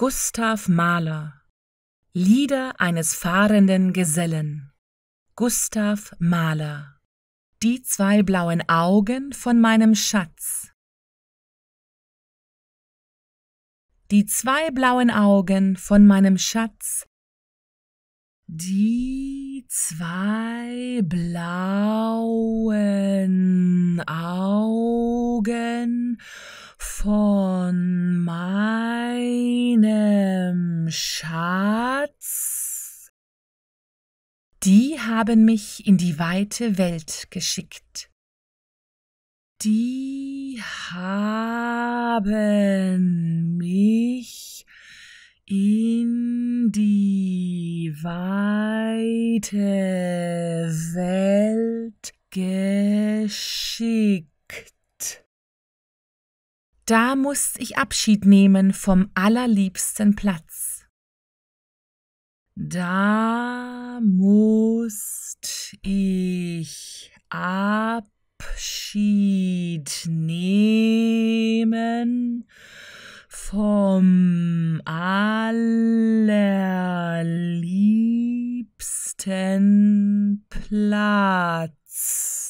Gustav Mahler Lieder eines fahrenden Gesellen Gustav Mahler Die zwei blauen Augen von meinem Schatz Die zwei blauen Augen von meinem Schatz Die zwei blauen Augen von meinem Schatz. Die haben mich in die weite Welt geschickt. Die haben mich in die weite Welt geschickt. Da musste ich Abschied nehmen vom allerliebsten Platz. Da musste ich Abschied nehmen vom allerliebsten Platz.